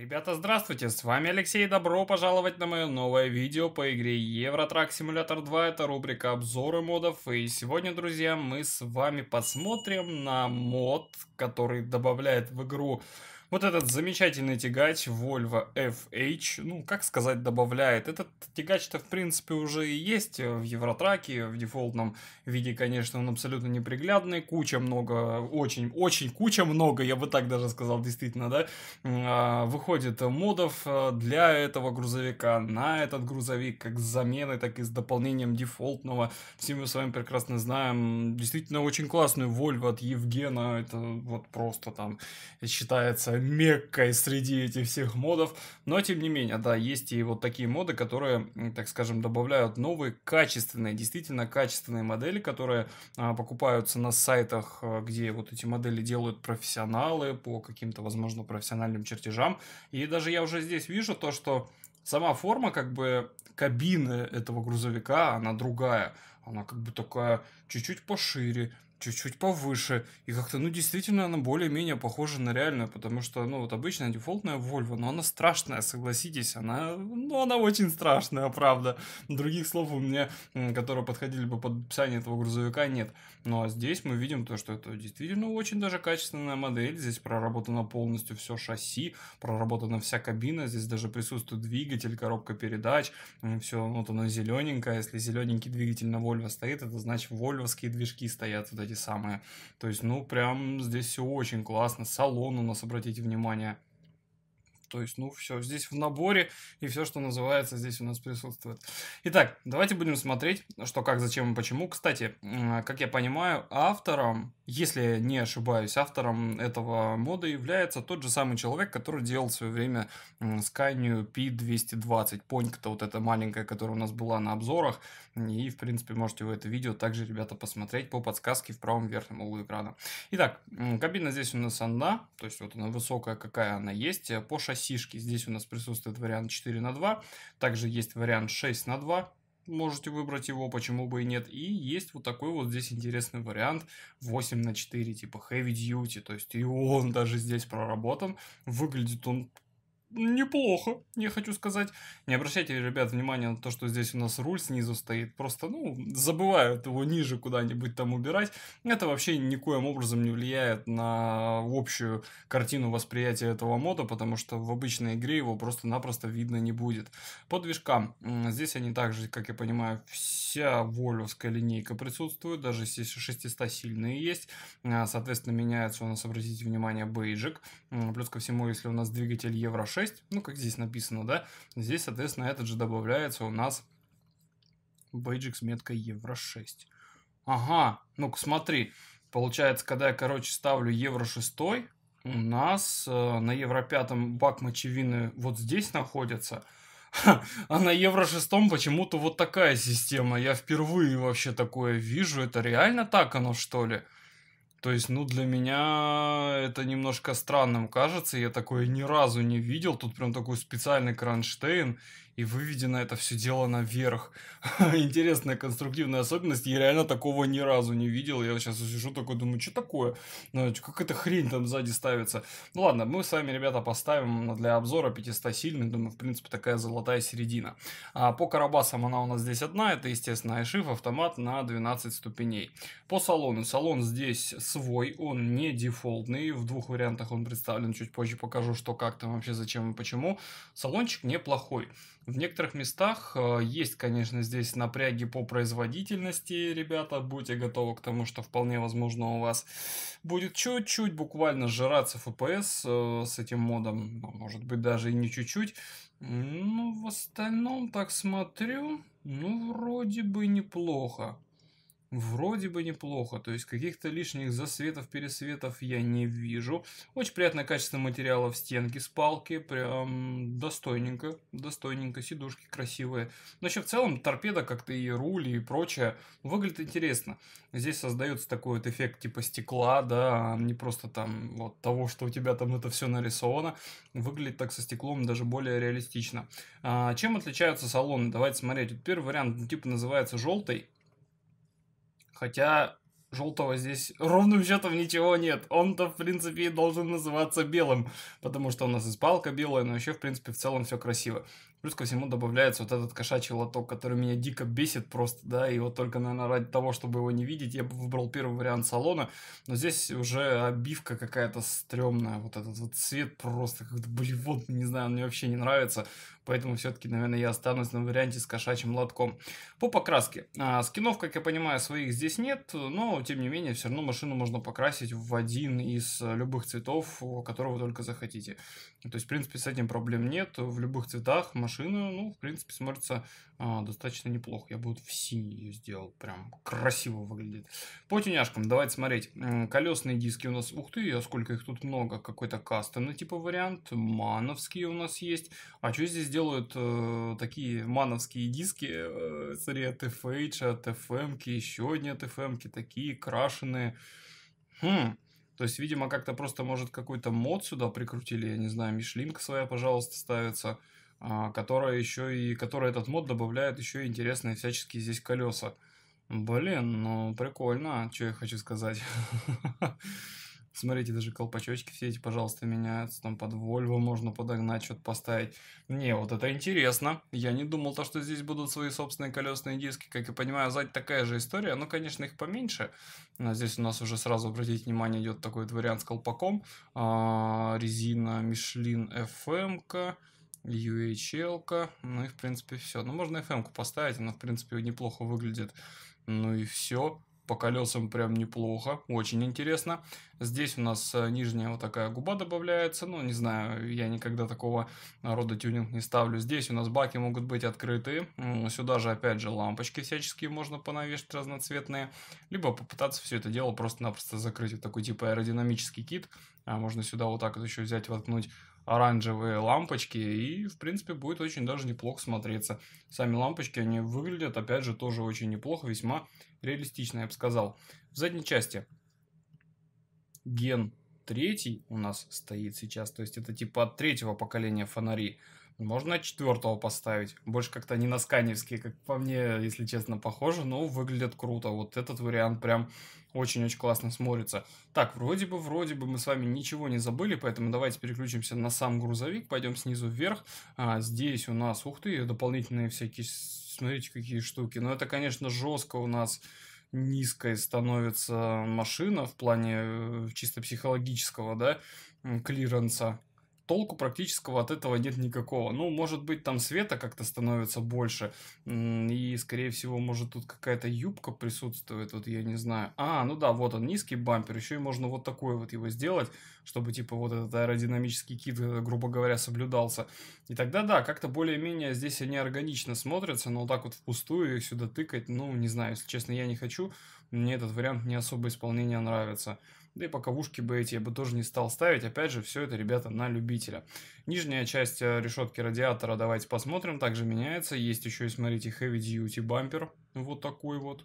Ребята, здравствуйте, с вами Алексей, добро пожаловать на мое новое видео по игре Евротрак Симулятор 2, это рубрика обзоры модов, и сегодня, друзья, мы с вами посмотрим на мод, который добавляет в игру вот этот замечательный тягач Volvo FH, ну, как сказать, добавляет. Этот тягач-то, в принципе, уже и есть э, в Евротраке, в дефолтном виде, конечно, он абсолютно неприглядный, куча много, очень, очень куча много, я бы так даже сказал, действительно, да, а, выходит модов э, для этого грузовика, на этот грузовик, как с заменой, так и с дополнением дефолтного. Все мы с вами прекрасно знаем, действительно, очень классную Volvo от Евгена, это вот просто там считается меккой среди этих всех модов. Но, тем не менее, да, есть и вот такие моды, которые, так скажем, добавляют новые качественные, действительно качественные модели, которые а, покупаются на сайтах, а, где вот эти модели делают профессионалы по каким-то, возможно, профессиональным чертежам. И даже я уже здесь вижу то, что сама форма как бы кабины этого грузовика, она другая. Она как бы такая чуть-чуть пошире, чуть-чуть повыше. И как-то, ну, действительно, она более-менее похожа на реальную, потому что, ну, вот обычная дефолтная Volvo, но она страшная, согласитесь, она, ну, она очень страшная, правда. Других слов у меня, которые подходили бы под описание этого грузовика, нет. Ну а здесь мы видим то, что это действительно очень даже качественная модель. Здесь проработано полностью все шасси, проработана вся кабина. Здесь даже присутствует двигатель, коробка передач. Все, ну, вот оно зелененькое. Если зелененький двигатель на Volvo стоит, это значит вольвовские движки стоят вот эти самые. То есть, ну прям здесь все очень классно. Салон у нас, обратите внимание, то есть, ну, все, здесь в наборе, и все, что называется, здесь у нас присутствует. Итак, давайте будем смотреть, что, как, зачем и почему. Кстати, как я понимаю, автором, если не ошибаюсь, автором этого мода является тот же самый человек, который делал в свое время Scania P220. Понька-то вот эта маленькая, которая у нас была на обзорах. И, в принципе, можете вы это видео также, ребята, посмотреть по подсказке в правом верхнем углу экрана. Итак, кабина здесь у нас она, то есть вот она высокая, какая она есть. По шасси классишки. Здесь у нас присутствует вариант 4 на 2. Также есть вариант 6 на 2. Можете выбрать его, почему бы и нет. И есть вот такой вот здесь интересный вариант 8 на 4, типа Heavy Duty. То есть и он даже здесь проработан. Выглядит он неплохо, я хочу сказать. Не обращайте, ребят, внимания на то, что здесь у нас руль снизу стоит. Просто, ну, забывают его ниже куда-нибудь там убирать. Это вообще никоим образом не влияет на общую картину восприятия этого мода, потому что в обычной игре его просто-напросто видно не будет. По движкам. Здесь они также, как я понимаю, вся волевская линейка присутствует. Даже здесь 600-сильные есть. Э, соответственно, меняется у нас, обратите внимание, бейджик. Плюс ко всему, если у нас двигатель Евро 6, 6, ну, как здесь написано, да, здесь, соответственно, этот же добавляется у нас бейджик с меткой евро 6. Ага, ну-ка смотри, получается, когда я, короче, ставлю евро 6, у нас э, на евро 5 бак мочевины вот здесь находится, а на Евро шестом почему-то вот такая система. Я впервые вообще такое вижу. Это реально так оно, что ли? То есть, ну, для меня это немножко странным кажется. Я такое ни разу не видел. Тут прям такой специальный кронштейн и выведено это все дело наверх. Интересная конструктивная особенность, я реально такого ни разу не видел, я сейчас сижу такой, думаю, что такое? Ну, как эта хрень там сзади ставится? Ну ладно, мы с вами, ребята, поставим для обзора 500-сильный, думаю, в принципе, такая золотая середина. А по карабасам она у нас здесь одна, это, естественно, iShift автомат на 12 ступеней. По салону, салон здесь свой, он не дефолтный, в двух вариантах он представлен, чуть позже покажу, что как там вообще, зачем и почему. Салончик неплохой. В некоторых местах э, есть, конечно, здесь напряги по производительности, ребята, будьте готовы к тому, что вполне возможно у вас будет чуть-чуть буквально жраться FPS э, с этим модом, ну, может быть даже и не чуть-чуть. Ну, в остальном так смотрю, ну, вроде бы неплохо вроде бы неплохо, то есть каких-то лишних засветов, пересветов я не вижу. Очень приятное качество материала в стенке с палки, прям достойненько, достойненько, сидушки красивые. Но еще в целом торпеда, как-то и рули и прочее, выглядит интересно. Здесь создается такой вот эффект типа стекла, да, а не просто там вот того, что у тебя там это все нарисовано, выглядит так со стеклом даже более реалистично. А, чем отличаются салоны? Давайте смотреть. Вот первый вариант ну, типа называется желтый, Хотя желтого здесь ровным счетом ничего нет. Он-то, в принципе, и должен называться белым, потому что у нас и спалка белая, но еще, в принципе, в целом все красиво. Плюс ко всему добавляется вот этот кошачий лоток, который меня дико бесит просто, да, и вот только, наверное, ради того, чтобы его не видеть, я бы выбрал первый вариант салона, но здесь уже обивка какая-то стрёмная, вот этот вот цвет просто как-то блевотный, не знаю, он мне вообще не нравится поэтому все-таки, наверное, я останусь на варианте с кошачьим лотком. По покраске. А, скинов, как я понимаю, своих здесь нет, но, тем не менее, все равно машину можно покрасить в один из э, любых цветов, которого только захотите. То есть, в принципе, с этим проблем нет. В любых цветах машина, ну, в принципе, смотрится а, достаточно неплохо. Я бы вот в синий ее сделал, прям красиво выглядит. По тюняшкам, давайте смотреть. Колесные диски у нас, ух ты, а сколько их тут много. Какой-то кастомный типа вариант, мановские у нас есть. А что здесь делают э, такие мановские диски э, цари от TFM, еще одни от TFM, такие крашеные. Хм. То есть, видимо, как-то просто, может, какой-то мод сюда прикрутили, я не знаю, Мишлинка своя, пожалуйста, ставится, э, которая еще и, которая этот мод добавляет еще интересные всяческие здесь колеса. Блин, ну прикольно, а, что я хочу сказать. Смотрите, даже колпачочки все эти, пожалуйста, меняются. Там под Вольво можно подогнать, что-то поставить. Не, вот это интересно. Я не думал, то, что здесь будут свои собственные колесные диски. Как я понимаю, сзади такая же история. Ну, конечно, их поменьше. А здесь у нас уже сразу, обратите внимание, идет такой вот вариант с колпаком. А, резина Michelin FM. -ка. UHL. -ка. Ну и в принципе все. Ну можно FM поставить, она в принципе неплохо выглядит. Ну и все по колесам прям неплохо, очень интересно. Здесь у нас э, нижняя вот такая губа добавляется, ну не знаю, я никогда такого рода тюнинг не ставлю. Здесь у нас баки могут быть открыты, сюда же опять же лампочки всяческие можно понавешать разноцветные, либо попытаться все это дело просто-напросто закрыть. Вот такой типа аэродинамический кит, а можно сюда вот так вот еще взять, воткнуть оранжевые лампочки, и, в принципе, будет очень даже неплохо смотреться. Сами лампочки, они выглядят, опять же, тоже очень неплохо, весьма реалистично, я бы сказал. В задней части ген третий у нас стоит сейчас, то есть это типа от третьего поколения фонари. Можно от четвертого поставить. Больше как-то не на сканевские, как по мне, если честно, похоже, но выглядят круто. Вот этот вариант прям очень-очень классно смотрится. Так, вроде бы, вроде бы мы с вами ничего не забыли, поэтому давайте переключимся на сам грузовик, пойдем снизу вверх. А, здесь у нас, ух ты, дополнительные всякие смотрите, какие штуки. Но это, конечно, жестко у нас низкой становится машина в плане э, чисто психологического, да, клиренса толку практического от этого нет никакого. Ну, может быть, там света как-то становится больше, и, скорее всего, может, тут какая-то юбка присутствует, вот я не знаю. А, ну да, вот он, низкий бампер, еще и можно вот такой вот его сделать, чтобы, типа, вот этот аэродинамический кит, э, грубо говоря, соблюдался. И тогда, да, как-то более-менее здесь они органично смотрятся, но вот так вот впустую их сюда тыкать, ну, не знаю, если честно, я не хочу, мне этот вариант не особо исполнение нравится да и боковушки бы эти я бы тоже не стал ставить. Опять же, все это, ребята, на любителя. Нижняя часть э, решетки радиатора, давайте посмотрим, также меняется. Есть еще и, смотрите, Heavy Duty бампер, вот такой вот.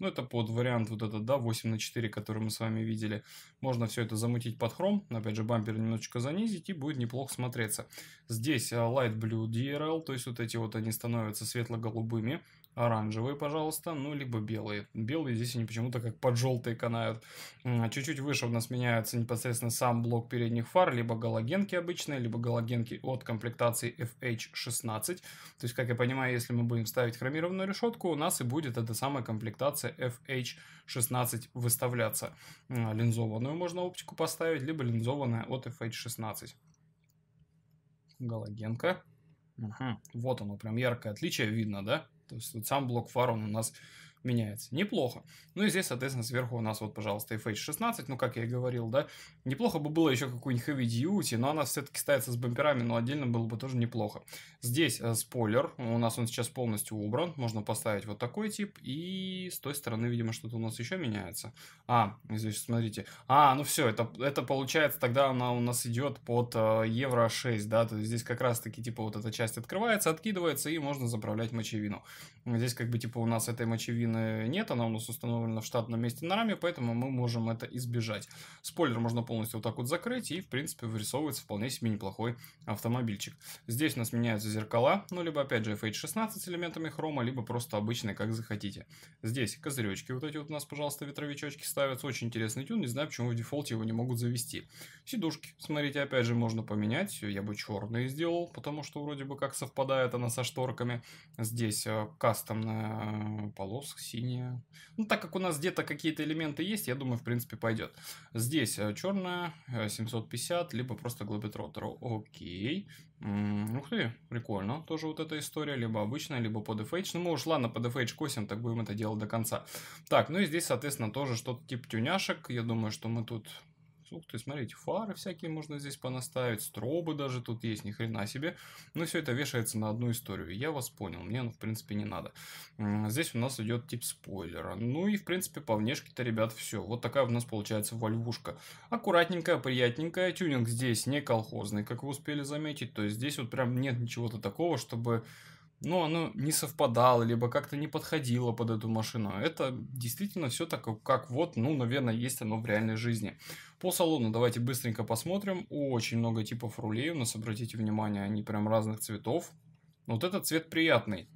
Ну, это под вариант вот этот, да, 8 на 4, который мы с вами видели. Можно все это замутить под хром, опять же, бампер немножечко занизить, и будет неплохо смотреться. Здесь э, Light Blue DRL, то есть вот эти вот они становятся светло-голубыми оранжевые, пожалуйста, ну, либо белые. Белые здесь они почему-то как под желтые канают. А чуть-чуть выше у нас меняется непосредственно сам блок передних фар, либо галогенки обычные, либо галогенки от комплектации FH16. То есть, как я понимаю, если мы будем ставить хромированную решетку, у нас и будет эта самая комплектация FH16 выставляться. А линзованную можно оптику поставить, либо линзованная от FH16. Галогенка. Угу. Вот оно, прям яркое отличие видно, да? То есть вот сам блок Фарон у нас меняется. Неплохо. Ну и здесь, соответственно, сверху у нас вот, пожалуйста, FH16, ну как я и говорил, да. Неплохо бы было еще какую-нибудь Heavy Duty, но она все-таки ставится с бамперами, но отдельно было бы тоже неплохо. Здесь э, спойлер, у нас он сейчас полностью убран, можно поставить вот такой тип, и с той стороны, видимо, что-то у нас еще меняется. А, здесь, смотрите, а, ну все, это, это получается, тогда она у нас идет под э, Евро 6, да, то есть здесь как раз-таки, типа, вот эта часть открывается, откидывается, и можно заправлять мочевину. Здесь, как бы, типа, у нас этой мочевины турбины нет, она у нас установлена в штатном месте на раме, поэтому мы можем это избежать. Спойлер можно полностью вот так вот закрыть, и в принципе вырисовывается вполне себе неплохой автомобильчик. Здесь у нас меняются зеркала, ну либо опять же FH16 с элементами хрома, либо просто обычные, как захотите. Здесь козыречки вот эти вот у нас, пожалуйста, ветровичочки ставятся, очень интересный тюн, не знаю, почему в дефолте его не могут завести. Сидушки, смотрите, опять же можно поменять, я бы черные сделал, потому что вроде бы как совпадает она со шторками. Здесь э, кастомная полоска, синяя. Ну, так как у нас где-то какие-то элементы есть, я думаю, в принципе, пойдет. Здесь э, черная, 750, э, либо просто глобитротер. Окей. Ух ты, прикольно. Тоже вот эта история, либо обычная, либо под FH. Ну, мы ушла на под FH косим, так будем это делать до конца. Так, ну и здесь, соответственно, тоже что-то типа тюняшек. Я думаю, что мы тут Ух ты, смотрите, фары всякие можно здесь понаставить, стробы даже тут есть, ни хрена себе. Но ну, все это вешается на одну историю. Я вас понял, мне ну в принципе не надо. Здесь у нас идет тип спойлера. Ну и в принципе по внешке-то, ребят, все. Вот такая у нас получается вольвушка. Аккуратненькая, приятненькая. Тюнинг здесь не колхозный, как вы успели заметить. То есть здесь вот прям нет ничего-то такого, чтобы но оно не совпадало, либо как-то не подходило под эту машину. Это действительно все так, как вот, ну, наверное, есть оно в реальной жизни. По салону давайте быстренько посмотрим. Очень много типов рулей у нас, обратите внимание, они прям разных цветов. Вот этот цвет приятный.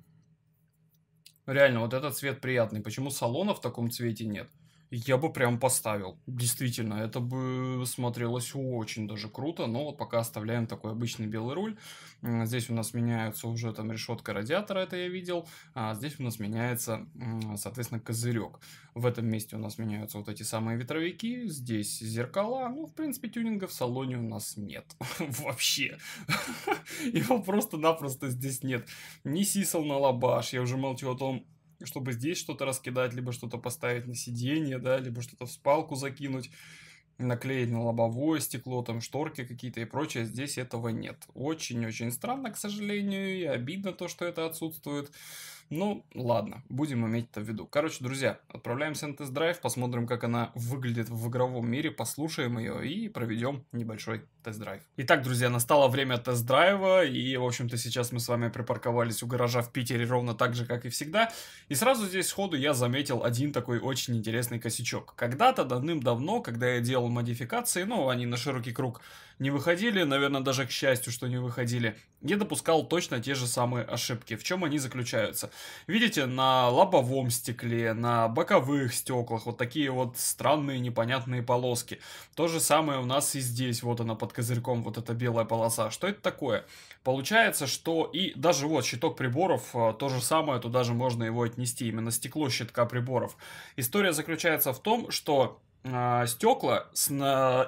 Реально, вот этот цвет приятный. Почему салона в таком цвете нет? я бы прям поставил. Действительно, это бы смотрелось очень даже круто, но вот пока оставляем такой обычный белый руль. Здесь у нас меняются уже там решетка радиатора, это я видел, а здесь у нас меняется, соответственно, козырек. В этом месте у нас меняются вот эти самые ветровики, здесь зеркала, ну, в принципе, тюнинга в салоне у нас нет вообще. Его просто-напросто здесь нет. Ни сисел на лабаш, я уже молчу о том, чтобы здесь что-то раскидать, либо что-то поставить на сиденье, да, либо что-то в спалку закинуть наклеить на лобовое стекло, там шторки какие-то и прочее, здесь этого нет. Очень-очень странно, к сожалению, и обидно то, что это отсутствует. Ну, ладно, будем иметь это в виду. Короче, друзья, отправляемся на тест-драйв, посмотрим, как она выглядит в игровом мире, послушаем ее и проведем небольшой тест-драйв. Итак, друзья, настало время тест-драйва, и, в общем-то, сейчас мы с вами припарковались у гаража в Питере ровно так же, как и всегда, и сразу здесь сходу я заметил один такой очень интересный косячок. Когда-то, давным-давно, когда я делал модификации, ну, они на широкий круг не выходили, наверное, даже к счастью, что не выходили, я допускал точно те же самые ошибки. В чем они заключаются? Видите, на лобовом стекле, на боковых стеклах вот такие вот странные непонятные полоски. То же самое у нас и здесь, вот она под козырьком, вот эта белая полоса. Что это такое? Получается, что и даже вот щиток приборов, а, то же самое, туда же можно его отнести, именно стекло щитка приборов. История заключается в том, что а, стекла с,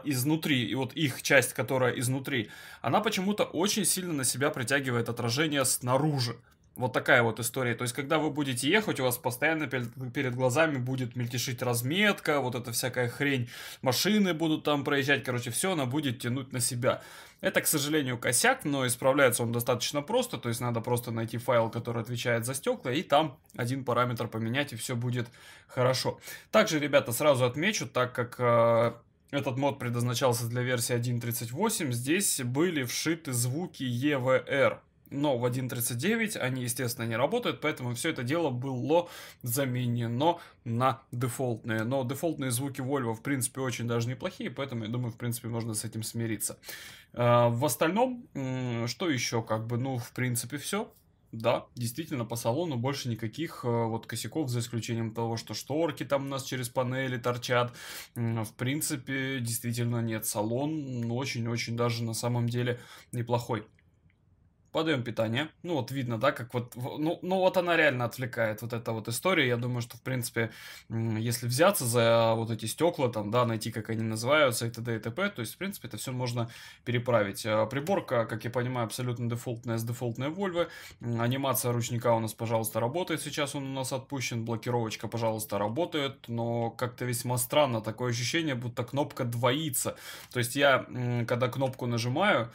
изнутри, и вот их часть, которая изнутри, она почему-то очень сильно на себя притягивает отражение снаружи. Вот такая вот история. То есть, когда вы будете ехать, у вас постоянно перед, перед глазами будет мельтешить разметка, вот эта всякая хрень, машины будут там проезжать, короче, все она будет тянуть на себя. Это, к сожалению, косяк, но исправляется он достаточно просто, то есть надо просто найти файл, который отвечает за стекла, и там один параметр поменять, и все будет хорошо. Также, ребята, сразу отмечу, так как э, этот мод предназначался для версии 1.38, здесь были вшиты звуки EVR но в 1.39 они, естественно, не работают, поэтому все это дело было заменено на дефолтные. Но дефолтные звуки Volvo, в принципе, очень даже неплохие, поэтому, я думаю, в принципе, можно с этим смириться. А, в остальном, что еще, как бы, ну, в принципе, все. Да, действительно, по салону больше никаких э, вот косяков, за исключением того, что шторки там у нас через панели торчат. В принципе, действительно нет. Салон ну, очень-очень даже на самом деле неплохой подаем питание. Ну, вот видно, да, как вот, ну, ну вот она реально отвлекает вот эта вот история. Я думаю, что, в принципе, если взяться за вот эти стекла, там, да, найти, как они называются, и т.д. и т.п., то есть, в принципе, это все можно переправить. А, приборка, как я понимаю, абсолютно дефолтная с дефолтной Вольвы. Анимация ручника у нас, пожалуйста, работает. Сейчас он у нас отпущен. Блокировочка, пожалуйста, работает. Но как-то весьма странно. Такое ощущение, будто кнопка двоится. То есть я, когда кнопку нажимаю,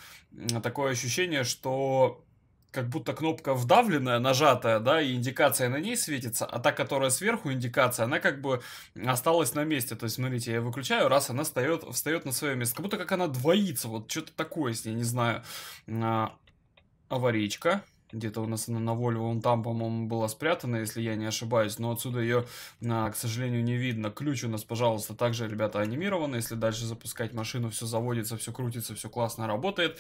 такое ощущение, что как будто кнопка вдавленная, нажатая, да, и индикация на ней светится, а та, которая сверху индикация, она как бы осталась на месте. То есть, смотрите, я выключаю, раз она встает, встает на свое место. Как будто как она двоится, вот что-то такое с ней, не знаю. А, аварийка где-то у нас она на Вольво, он там, по-моему, была спрятана, если я не ошибаюсь, но отсюда ее, а, к сожалению, не видно. Ключ у нас, пожалуйста, также, ребята, анимирован, если дальше запускать машину, все заводится, все крутится, все классно работает.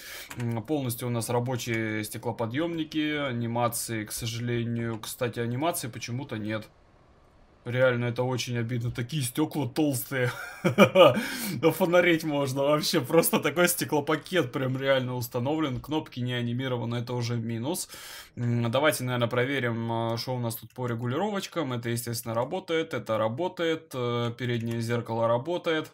Полностью у нас рабочие стеклоподъемники, анимации, к сожалению, кстати, анимации почему-то нет. Реально, это очень обидно. Такие стекла толстые. Фонарить можно. Вообще, просто такой стеклопакет прям реально установлен. Кнопки не анимированы, это уже минус. Давайте, наверное, проверим, а, что у нас тут по регулировочкам. Это, естественно, работает. Это работает. Э, переднее зеркало работает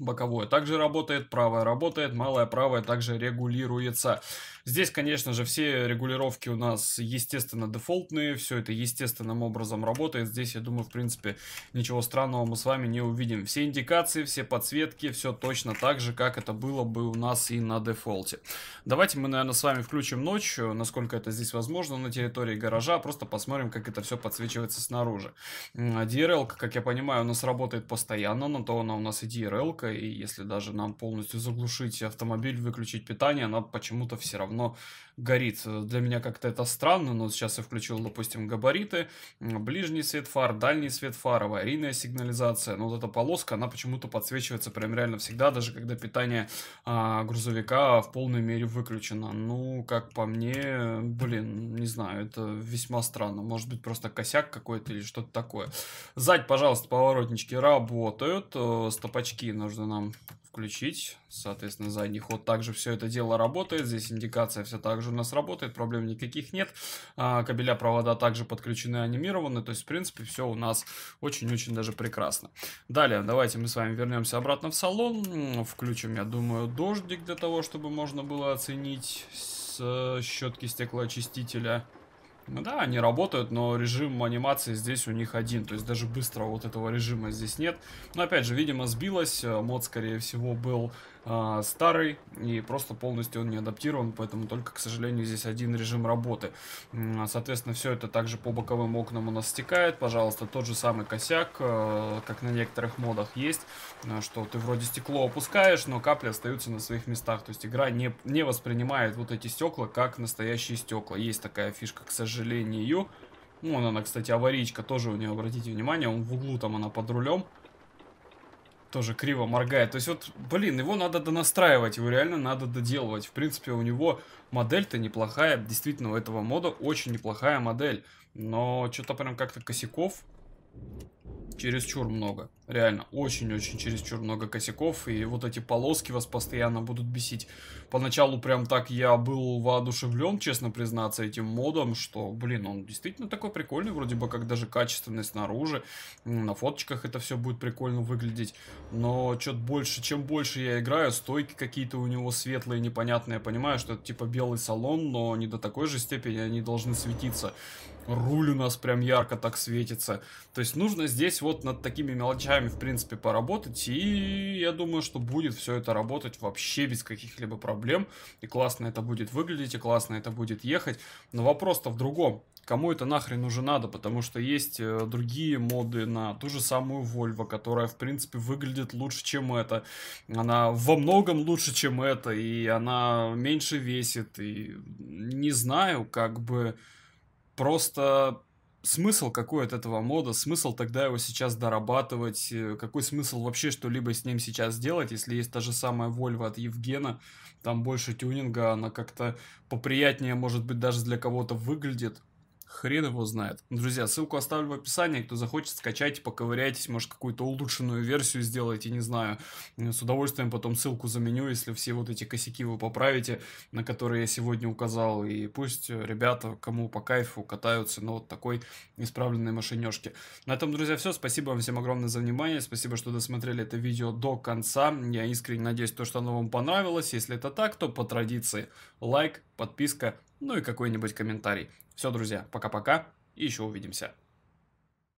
боковое также работает, правое работает, малое правое также регулируется. Здесь, конечно же, все регулировки у нас, естественно, дефолтные, все это естественным образом работает. Здесь, я думаю, в принципе, ничего странного мы с вами не увидим. Все индикации, все подсветки, все точно так же, как это было бы у нас и на дефолте. Давайте мы, наверное, с вами включим ночь, э, насколько это здесь возможно, на территории гаража, а просто посмотрим, как это все подсвечивается снаружи. А DRL, как я понимаю, у нас работает постоянно, но то она у нас и DRL, и если даже нам полностью заглушить автомобиль, выключить питание, она почему-то все равно оно горит. Для меня как-то это странно, но сейчас я включил, допустим, габариты, ближний свет фар, дальний свет фар, аварийная сигнализация. Но вот эта полоска, она почему-то подсвечивается прям реально всегда, даже когда питание а, грузовика в полной мере выключено. Ну, как по мне, блин, не знаю, это весьма странно. Может быть, просто косяк какой-то или что-то такое. Сзади, пожалуйста, поворотнички работают, э, стопачки нужно нам включить. Соответственно, задний ход также все это дело работает. Здесь индикация все так же у нас работает, проблем никаких нет. А, Кабеля провода также подключены, анимированы. То есть, в принципе, все у нас очень-очень даже прекрасно. Далее, давайте мы с вами вернемся обратно в салон. Включим, я думаю, дождик для того, чтобы можно было оценить с э, щетки стеклоочистителя. Ну да, они работают, но режим анимации здесь у них один, то есть даже быстро вот этого режима здесь нет. Но опять же, видимо, сбилось, э, мод, скорее всего, был а, старый и просто полностью он не адаптирован, поэтому только, к сожалению, здесь один режим работы. Соответственно, все это также по боковым окнам у нас стекает. Пожалуйста, тот же самый косяк, э, как на некоторых модах есть, э, что ты вроде стекло опускаешь, но капли остаются на своих местах. То есть игра не, не воспринимает вот эти стекла как настоящие стекла. Есть такая фишка, к сожалению. Ну, она, кстати, аварийка тоже у нее, обратите внимание, он в углу там, она под рулем тоже криво моргает. То есть вот, блин, его надо донастраивать, его реально надо доделывать. В принципе, у него модель-то неплохая, действительно, у этого мода очень неплохая модель. Но что-то прям как-то косяков чересчур много. Реально, очень-очень чересчур много косяков, и вот эти полоски вас постоянно будут бесить. Поначалу прям так я был воодушевлен, честно признаться, этим модом, что, блин, он действительно такой прикольный, вроде бы как даже качественный снаружи, на фоточках это все будет прикольно выглядеть, но что-то больше, чем больше я играю, стойки какие-то у него светлые, непонятные, я понимаю, что это типа белый салон, но не до такой же степени они должны светиться руль у нас прям ярко так светится. То есть нужно здесь вот над такими мелочами, в принципе, поработать. И я думаю, что будет все это работать вообще без каких-либо проблем. И классно это будет выглядеть, и классно это будет ехать. Но вопрос-то в другом. Кому это нахрен уже надо? Потому что есть э, другие моды на ту же самую Volvo, которая, в принципе, выглядит лучше, чем это. Она во многом лучше, чем это, и она меньше весит. И не знаю, как бы Просто смысл какой от этого мода, смысл тогда его сейчас дорабатывать, э, какой смысл вообще что-либо с ним сейчас делать, если есть та же самая Вольва от Евгена, там больше тюнинга, она как-то поприятнее, может быть, даже для кого-то выглядит. Хрен его знает. Друзья, ссылку оставлю в описании. Кто захочет, скачайте, поковыряйтесь. Может, какую-то улучшенную версию сделаете, не знаю. Э, с удовольствием потом ссылку заменю, если все вот эти косяки вы поправите, на которые я сегодня указал. И пусть э, ребята, кому по кайфу, катаются на вот такой исправленной машинешке. На этом, друзья, все. Спасибо вам всем огромное за внимание. Спасибо, что досмотрели это видео до конца. Я искренне надеюсь, то, что оно вам понравилось. Если это так, то по традиции лайк, подписка, ну и какой-нибудь комментарий. Все, друзья, пока-пока и еще увидимся.